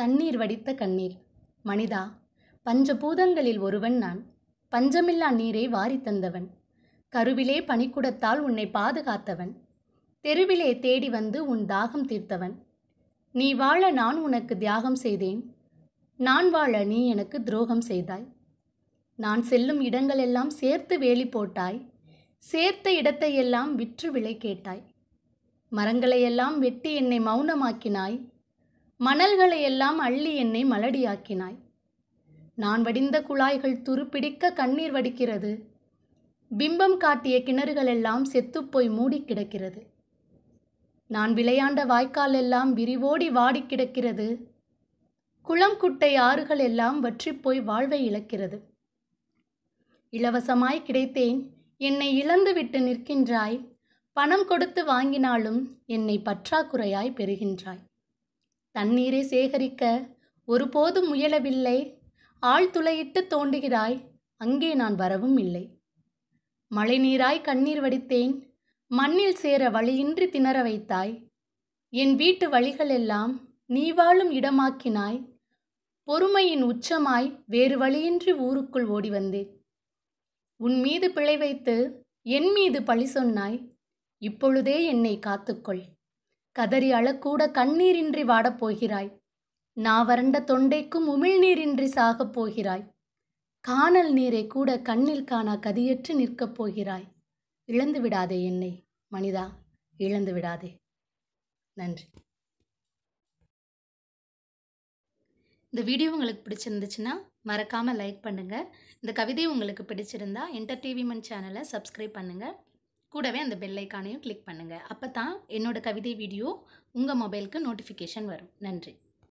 தண்ணீர் வடித்த கண்ணீர் மனிதா பஞ்சபூதங்களில் ஒருவன் நான் பஞ்சமில்லா நீரை வாரி தந்தவன் கருவிலே பனிக்குடத்தால் உன்னை பாதுகாத்தவன் தெருவிலே தேடி வந்து உன் தாகம் தீர்த்தவன் நீ வாழ நான் உனக்கு தியாகம் செய்தேன் நான் வாழ நீ எனக்கு துரோகம் செய்தாய் நான் செல்லும் இடங்களெல்லாம் சேர்த்து வேலி போட்டாய் சேர்த்த இடத்தையெல்லாம் விற்று விலை கேட்டாய் மரங்களையெல்லாம் வெட்டி என்னை மௌனமாக்கினாய் மணல்களை எல்லாம் அள்ளி என்னை மலடியாக்கினாய் நான் வடிந்த குழாய்கள் துருப்பிடிக்க கண்ணீர் வடிக்கிறது பிம்பம் காட்டிய கிணறுகளெல்லாம் செத்துப்போய் மூடி கிடக்கிறது நான் விளையாண்ட வாய்க்கால் எல்லாம் விரிவோடி வாடி கிடக்கிறது குளம் குட்டை ஆறுகள் எல்லாம் வற்றிப்போய் வாழ்வை இழக்கிறது இலவசமாய் கிடைத்தேன் என்னை இழந்துவிட்டு நிற்கின்றாய் பணம் கொடுத்து வாங்கினாலும் என்னை பற்றாக்குறையாய் பெறுகின்றாய் தண்ணீரை சேகரிக்க ஒருபோதும் முயலவில்லை ஆழ்துளையிட்டு தோண்டுகிறாய் அங்கே நான் வரவும் இல்லை மழைநீராய் கண்ணீர் வடித்தேன் மண்ணில் சேர வழியின்றி திணற வைத்தாய் என் வீட்டு வழிகளெல்லாம் நீ வாழும் இடமாக்கினாய் பொறுமையின் உச்சமாய் வேறு வழியின்றி ஊருக்குள் ஓடி வந்தேன் உன் மீது பிழை வைத்து என் மீது பழி சொன்னாய் இப்பொழுதே என்னை காத்துக்கொள் கதறி அழக்கூட கண்ணீரின்றி வாடப் போகிறாய் நாவறண்ட தொண்டைக்கும் உமிழ்நீரின்றி சாகப் போகிறாய் காணல் நீரை கூட கண்ணில் காணா கதியற்று நிற்கப் போகிறாய் இழந்து விடாதே என்னை மனிதா இழந்து விடாதே நன்றி இந்த வீடியோ உங்களுக்கு பிடிச்சிருந்துச்சுன்னா மறக்காமல் லைக் பண்ணுங்கள் இந்த கவிதை உங்களுக்கு பிடிச்சிருந்தா என்டர்டெயின்மெண்ட் சேனலை சப்ஸ்கிரைப் பண்ணுங்கள் கூடவே அந்த பெல்லைக்கானையும் கிளிக் பண்ணுங்கள் அப்போ தான் என்னோடய கவிதை வீடியோ உங்கள் மொபைலுக்கு நோட்டிஃபிகேஷன் வரும் நன்றி